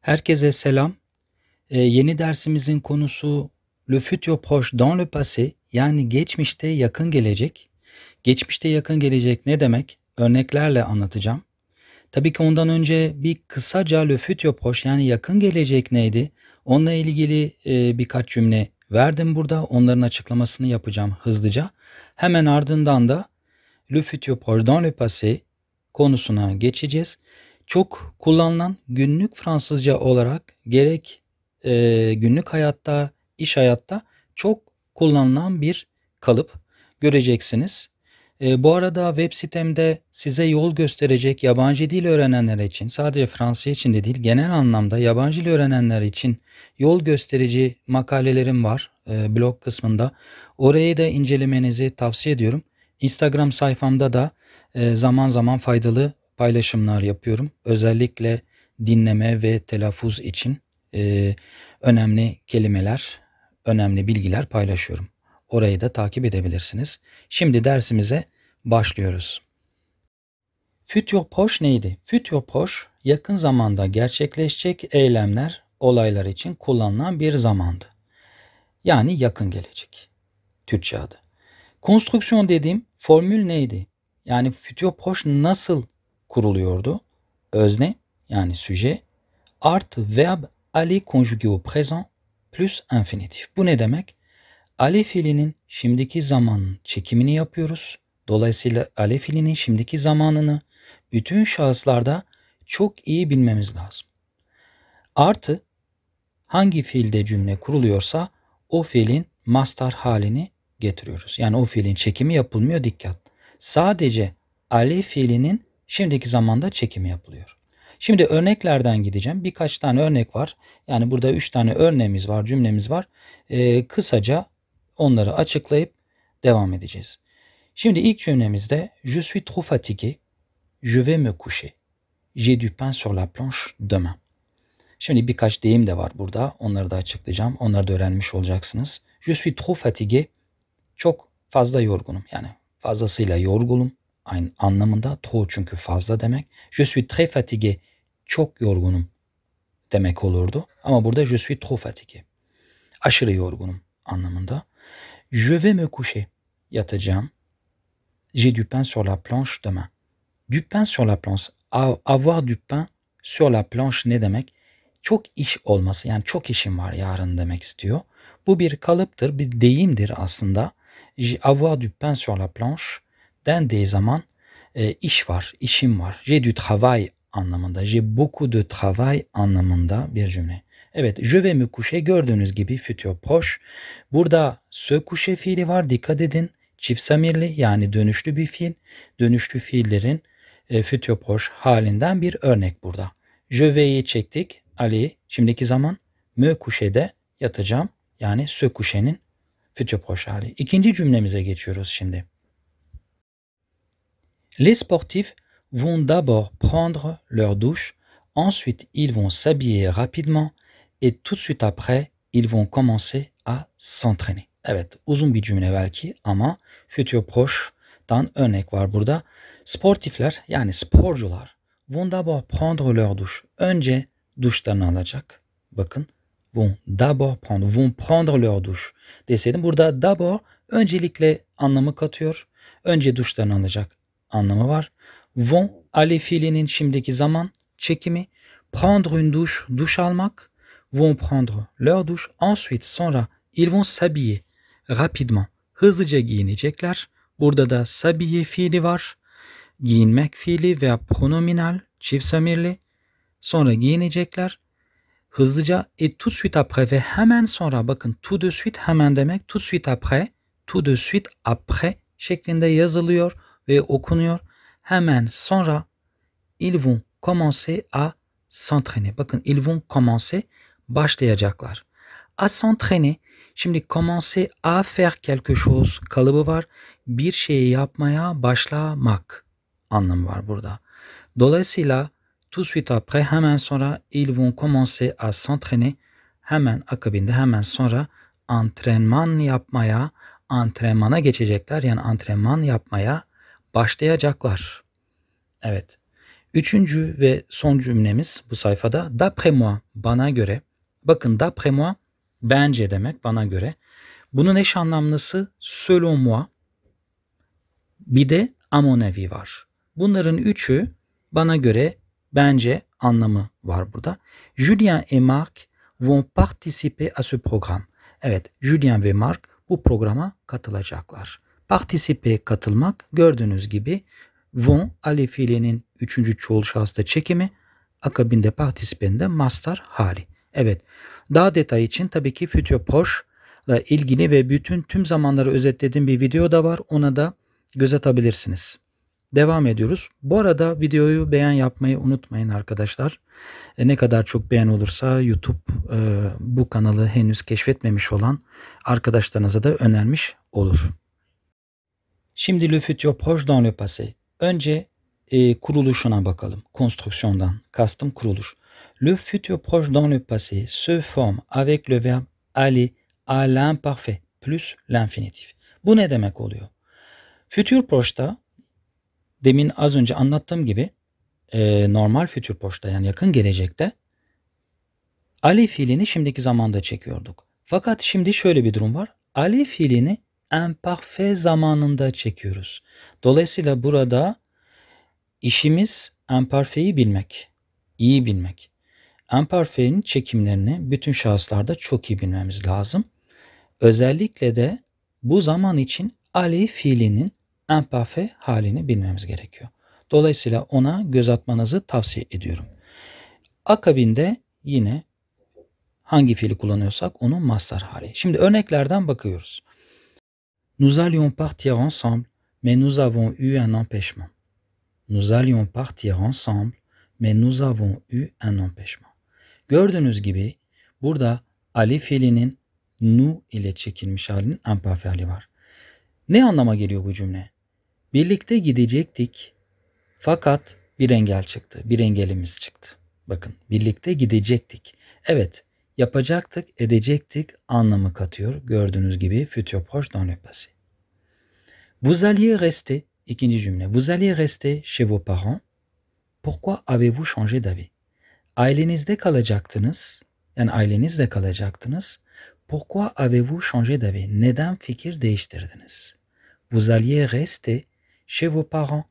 Herkese selam. Ee, yeni dersimizin konusu Le futur proche dans le passé yani geçmişte yakın gelecek. Geçmişte yakın gelecek ne demek? Örneklerle anlatacağım. Tabii ki ondan önce bir kısaca Le Futur Proche yani yakın gelecek neydi? Onunla ilgili e, birkaç cümle verdim burada. Onların açıklamasını yapacağım hızlıca. Hemen ardından da Le Futur Proche dans le passé konusuna geçeceğiz. Çok kullanılan günlük Fransızca olarak gerek e, günlük hayatta, iş hayatta çok kullanılan bir kalıp göreceksiniz. E, bu arada web sitemde size yol gösterecek yabancı dil öğrenenler için sadece Fransızca için de değil genel anlamda yabancı dil öğrenenler için yol gösterici makalelerim var e, blog kısmında. Orayı da incelemenizi tavsiye ediyorum. Instagram sayfamda da e, zaman zaman faydalı paylaşımlar yapıyorum. Özellikle dinleme ve telaffuz için e, önemli kelimeler, önemli bilgiler paylaşıyorum. Orayı da takip edebilirsiniz. Şimdi dersimize başlıyoruz. Future Poş neydi? Future Poş yakın zamanda gerçekleşecek eylemler, olaylar için kullanılan bir zamandı. Yani yakın gelecek. Türkçe adı. Konstrüksiyon dediğim formül neydi? Yani Future Poş nasıl kuruluyordu? Özne yani süje art verb aller conjugué au présent plus infinitif. Bu ne demek? Ale fiilinin şimdiki zaman çekimini yapıyoruz. Dolayısıyla ale fiilinin şimdiki zamanını bütün şahıslarda çok iyi bilmemiz lazım. Artı hangi fiilde cümle kuruluyorsa o fiilin mastar halini getiriyoruz. Yani o fiilin çekimi yapılmıyor dikkat. Sadece ale fiilinin şimdiki zamanda çekimi yapılıyor. Şimdi örneklerden gideceğim. Birkaç tane örnek var. Yani burada üç tane örneğimiz var, cümlemiz var. Ee, kısaca onları açıklayıp devam edeceğiz. Şimdi ilk cümlemizde Je suis trop fatigué. Je vais me coucher. J'ai du pain sur la planche demain. Şimdi birkaç deyim de var burada. Onları da açıklayacağım. Onları da öğrenmiş olacaksınız. Je suis trop fatigué. Çok fazla yorgunum. Yani fazlasıyla yorgunum. Aynı anlamında trop çünkü fazla demek. Je suis très fatigué. Çok yorgunum demek olurdu. Ama burada je suis trop fatigué. Aşırı yorgunum anlamında. Je vais me coucher. Yatacağım. J'ai du pain sur la planche demain. Du pain sur la planche. Avoir du pain sur la planche ne demek? Çok iş olması yani çok işim var yarın demek istiyor. Bu bir kalıptır, bir deyimdir aslında. Avoir du pain sur la planche dendiği zaman e, iş var, işim var. J'ai du travail anlamında, j'ai beaucoup de travail anlamında bir cümle. Evet, je vais me gördüğünüz gibi futur poş. Burada se fiili var. Dikkat edin. Çift samirli yani dönüşlü bir fiil. Dönüşlü fiillerin e, futur poş halinden bir örnek burada. Je vais'i çektik. Ali şimdiki zaman mükuşede coucher'de yatacağım. Yani sökuşenin coucher'nin poş hali. İkinci cümlemize geçiyoruz şimdi. Les sportifs vont d'abord prendre leur douche, ensuite ils vont s'habiller rapidement et tout de suite après ils vont commencer à s'entraîner. Evet uzun bir cümle belki ama future proche'dan örnek var burada. Sportifler yani sporcular vont d'abord prendre leur douche. Önce duşlarını alacak. Bakın vont d'abord prendre, vont prendre leur douche deseydim. Burada d'abord öncelikle anlamı katıyor. Önce duşlarını alacak anlamı var. Vont ale fiilinin şimdiki zaman çekimi. Prendre une douche, duş almak. vont prendre leur douche. Ensuite sonra ils vont s'habiller rapidement. Hızlıca giyinecekler. Burada da sabiye fiili var. Giyinmek fiili veya pronominal çift samirli. Sonra giyinecekler. Hızlıca et tout de suite après ve hemen sonra bakın tout de suite hemen demek tout de suite après tout de suite après şeklinde yazılıyor ve okunuyor. Hemen sonra ils vont commencer à s'entraîner. Bakın ils vont commencer başlayacaklar. À s'entraîner. Şimdi commencer à faire quelque chose kalıbı var. Bir şeyi yapmaya başlamak anlamı var burada. Dolayısıyla tout suite après hemen sonra ils vont commencer à s'entraîner. Hemen akabinde hemen sonra antrenman yapmaya, antrenmana geçecekler. Yani antrenman yapmaya başlayacaklar. Evet. Üçüncü ve son cümlemiz bu sayfada d'après moi bana göre Bakın d'après moi bence demek bana göre. Bunun eş anlamlısı selon moi bir de à mon avis var. Bunların üçü bana göre bence anlamı var burada. Julien et Marc vont participer à ce programme. Evet, Julien ve Marc bu programa katılacaklar. Participer katılmak gördüğünüz gibi von Ali fiilinin üçüncü çoğul şahısta çekimi akabinde partisipenin de master hali. Evet. Daha detay için tabii ki Future Porsche ile ilgili ve bütün tüm zamanları özetlediğim bir video da var. Ona da göz atabilirsiniz. Devam ediyoruz. Bu arada videoyu beğen yapmayı unutmayın arkadaşlar. E, ne kadar çok beğen olursa YouTube e, bu kanalı henüz keşfetmemiş olan arkadaşlarınıza da önermiş olur. Şimdi Le Futur Proche dans le Passé. Önce e, kuruluşuna bakalım. Konstrüksiyondan. Kastım kuruluş. Le futur proche dans le passé se forme avec le verbe aller à l'imparfait plus l'infinitif. Bu ne demek oluyor? Futur proşta demin az önce anlattığım gibi e, normal futur proşta yani yakın gelecekte Ali fiilini şimdiki zamanda çekiyorduk. Fakat şimdi şöyle bir durum var. Ali fiilini imparfait zamanında çekiyoruz. Dolayısıyla burada işimiz imparfait'i bilmek iyi bilmek. Amperfe'nin çekimlerini bütün şahıslarda çok iyi bilmemiz lazım. Özellikle de bu zaman için aleyh fiilinin amperfe halini bilmemiz gerekiyor. Dolayısıyla ona göz atmanızı tavsiye ediyorum. Akabinde yine hangi fiili kullanıyorsak onun master hali. Şimdi örneklerden bakıyoruz. Nous allions partir ensemble, mais nous avons eu un empêchement. Nous allions partir ensemble, mais nous avons eu un empêchement. Gördüğünüz gibi burada Ali fiilinin nu ile çekilmiş halinin imperfeli var. Ne anlama geliyor bu cümle? Birlikte gidecektik fakat bir engel çıktı. Bir engelimiz çıktı. Bakın birlikte gidecektik. Evet yapacaktık, edecektik anlamı katıyor. Gördüğünüz gibi futur proche dans le passé. Vous alliez rester, ikinci cümle. Vous alliez rester chez vos parents. Pourquoi avez-vous changé d'avis? Ailenizde kalacaktınız. Yani ailenizle kalacaktınız. Pourquoi avez-vous changé d'avis? Neden fikir değiştirdiniz? Vous alliez rester chez vos parents.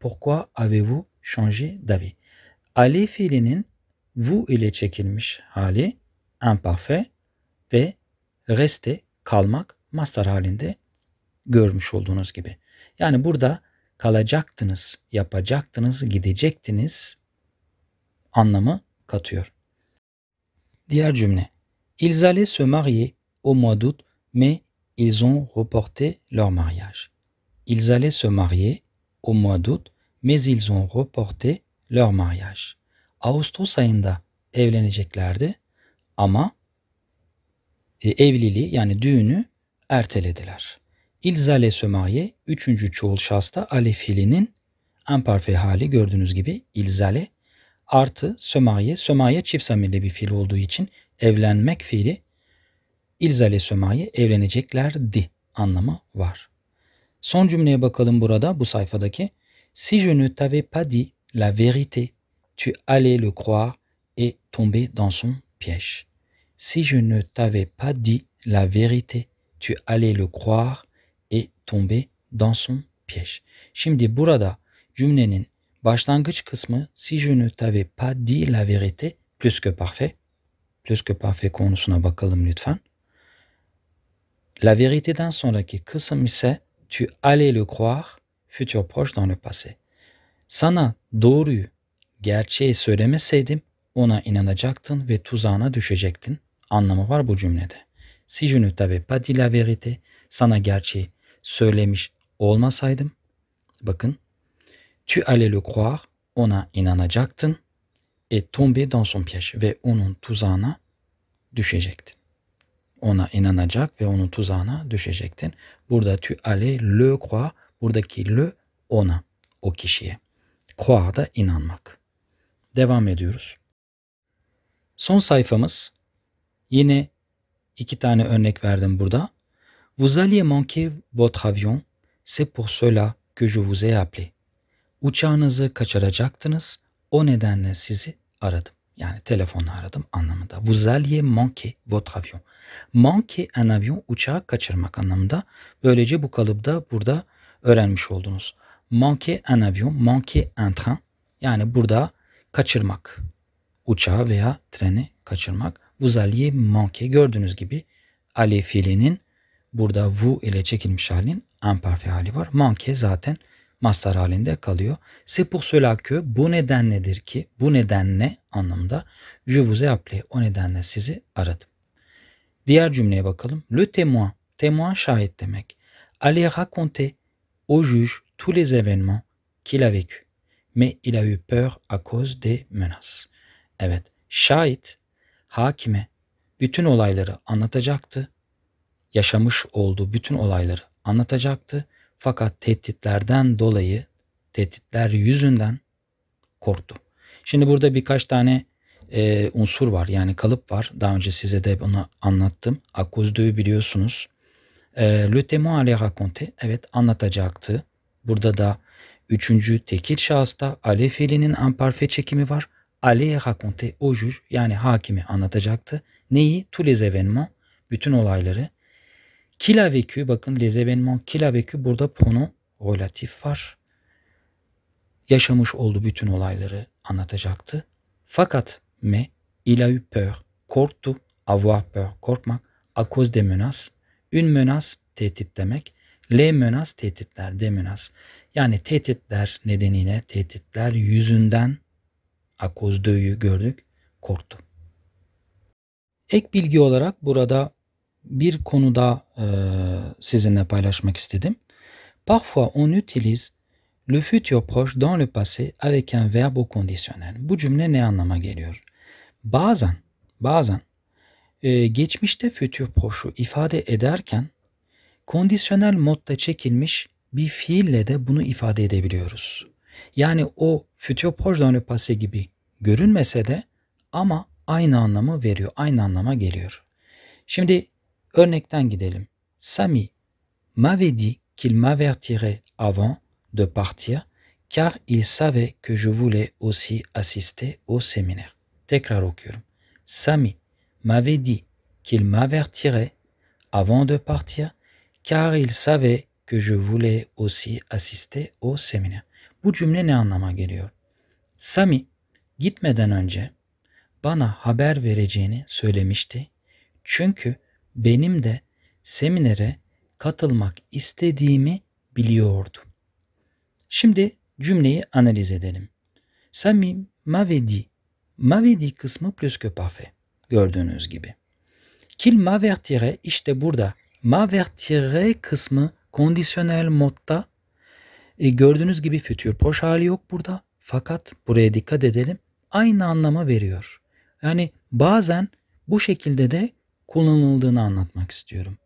Pourquoi avez-vous changé d'avis? Ali fiilinin vous ile çekilmiş hali imparfait ve reste kalmak master halinde görmüş olduğunuz gibi. Yani burada kalacaktınız, yapacaktınız, gidecektiniz anlamı katıyor. Diğer cümle. Ils allaient se marier au mois d'août, mais ils ont reporté leur mariage. Ils allaient se marier au mois d'août, mais ils ont reporté leur mariage. Ağustos ayında evleneceklerdi ama e, evliliği yani düğünü ertelediler. İls ale se marier, üçüncü çoğul şahsta ale fiilinin amparfe hali gördüğünüz gibi ilzale artı sömaye, sömaye çift zamirli bir fiil olduğu için evlenmek fiili ilzale sömaye evleneceklerdi anlamı var. Son cümleye bakalım burada bu sayfadaki. Si je ne t'avais pas dit la vérité, tu allais le croire et tomber dans son piège. Si je ne t'avais pas dit la vérité, tu allais le croire est tombé dans son piège. Şimdi burada cümlenin başlangıç kısmı si je ne t'avais pas dit la vérité plus que parfait. Plus que parfait konusuna bakalım lütfen. La vérité'den sonraki kısım ise tu allais le croire futur proche dans le passé. Sana doğruyu, gerçeği söylemeseydim ona inanacaktın ve tuzağına düşecektin. Anlamı var bu cümlede. Si je ne t'avais pas dit la vérité, sana gerçeği söylemiş olmasaydım, bakın, tu allais le croire, ona inanacaktın, et tomber dans son piège ve onun tuzağına düşecektin. Ona inanacak ve onun tuzağına düşecektin. Burada tu allais le croire, buradaki le ona, o kişiye. Croire da inanmak. Devam ediyoruz. Son sayfamız yine iki tane örnek verdim burada. Vous alliez manquer votre avion, c'est pour cela que je vous ai appelé. Uçağınızı kaçıracaktınız, o nedenle sizi aradım. Yani telefonla aradım anlamında. Vous alliez manquer votre avion. Manquer un avion uçağı kaçırmak anlamında. Böylece bu kalıpta burada öğrenmiş oldunuz. Manquer un avion, manquer un train. Yani burada kaçırmak. Uçağı veya treni kaçırmak. Vous alliez manquer. Gördüğünüz gibi Ali fiilinin Burada vu ile çekilmiş halin amperfi hali var. Manke zaten mastar halinde kalıyor. C'est pour cela que bu nedenledir ki bu nedenle anlamda je vous ai appelé o nedenle sizi aradım. Diğer cümleye bakalım. Le témoin. Témoin şahit demek. Allez raconter au juge tous les événements qu'il a vécu. Mais il a eu peur à cause des menaces. Evet. Şahit hakime bütün olayları anlatacaktı yaşamış olduğu bütün olayları anlatacaktı. Fakat tehditlerden dolayı, tehditler yüzünden korktu. Şimdi burada birkaç tane e, unsur var. Yani kalıp var. Daha önce size de onu anlattım. Akuzdu'yu biliyorsunuz. E, Le témoin allait raconter. Evet anlatacaktı. Burada da üçüncü tekil şahısta Ali fiilinin amparfe çekimi var. Allait raconter au juge yani hakimi anlatacaktı. Neyi? Tous les événements. Bütün olayları. Qu'il a vécu, bakın les événements qu'il a vécu burada pronom relatif var. Yaşamış oldu bütün olayları anlatacaktı. Fakat me il a eu peur, korktu, avoir peur, korkmak, à cause des menaces, une menace tehdit demek, le menas tehditler, des menaces. Yani tehditler nedeniyle, tehditler yüzünden à döyü gördük, korktu. Ek bilgi olarak burada bir konuda e, sizinle paylaşmak istedim. Parfois on utilise le futur proche dans le passé avec un verbe au conditionnel. Bu cümle ne anlama geliyor? Bazen, bazen e, geçmişte futur proche'u ifade ederken kondisyonel modda çekilmiş bir fiille de bunu ifade edebiliyoruz. Yani o futur proche dans le passé gibi görünmese de ama aynı anlamı veriyor, aynı anlama geliyor. Şimdi Örnekten gidelim. Sami m'avait dit qu'il m'avertirait avant de partir car il savait que je voulais aussi assister au séminaire. Tekrar okuyorum. Sami m'avait dit qu'il m'avertirait avant de partir car il savait que je voulais aussi assister au séminaire. Bu cümle ne anlama geliyor? Sami gitmeden önce bana haber vereceğini söylemişti. Çünkü benim de seminere katılmak istediğimi biliyordu. Şimdi cümleyi analiz edelim. Samim m'avait Mavedi kısmı plus köpafe. Gördüğünüz gibi. Kil m'avertire işte burada m'avertire kısmı kondisyonel modda. E, gördüğünüz gibi fütür poş hali yok burada. Fakat buraya dikkat edelim. Aynı anlama veriyor. Yani bazen bu şekilde de kullanıldığını anlatmak istiyorum.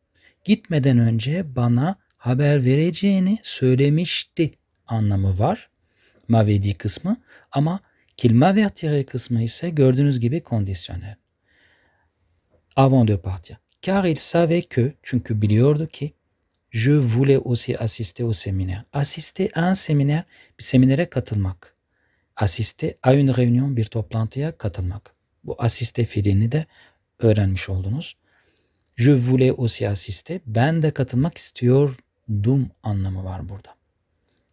Gitmeden önce bana haber vereceğini söylemişti anlamı var. Mavedi kısmı ama kilma vertire kısmı ise gördüğünüz gibi kondisyonel. Avant de partir. Car il savait que, çünkü biliyordu ki, je voulais aussi assister au séminaire. Assister à un séminaire, bir seminere katılmak. Assister à une réunion, bir toplantıya katılmak. Bu assiste fiilini de öğrenmiş oldunuz. Je voulais aussi assister. Ben de katılmak istiyordum anlamı var burada.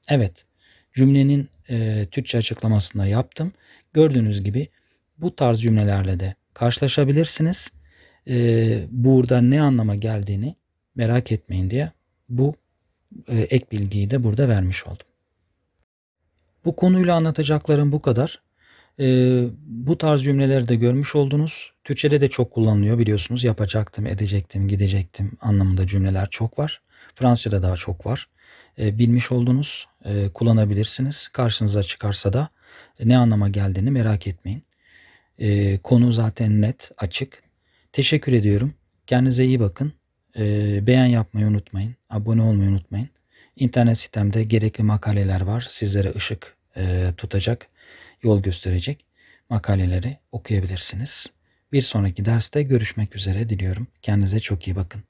Evet cümlenin e, Türkçe açıklamasında yaptım. Gördüğünüz gibi bu tarz cümlelerle de karşılaşabilirsiniz. E, burada ne anlama geldiğini merak etmeyin diye bu e, ek bilgiyi de burada vermiş oldum. Bu konuyla anlatacaklarım bu kadar. E, bu tarz cümleleri de görmüş oldunuz. Türkçede de çok kullanılıyor biliyorsunuz. Yapacaktım, edecektim, gidecektim anlamında cümleler çok var. Fransızca'da daha çok var. E, bilmiş oldunuz, e, kullanabilirsiniz. Karşınıza çıkarsa da ne anlama geldiğini merak etmeyin. E, konu zaten net, açık. Teşekkür ediyorum. Kendinize iyi bakın. E, beğen yapmayı unutmayın. Abone olmayı unutmayın. İnternet sitemde gerekli makaleler var. Sizlere ışık e, tutacak yol gösterecek makaleleri okuyabilirsiniz. Bir sonraki derste görüşmek üzere diliyorum. Kendinize çok iyi bakın.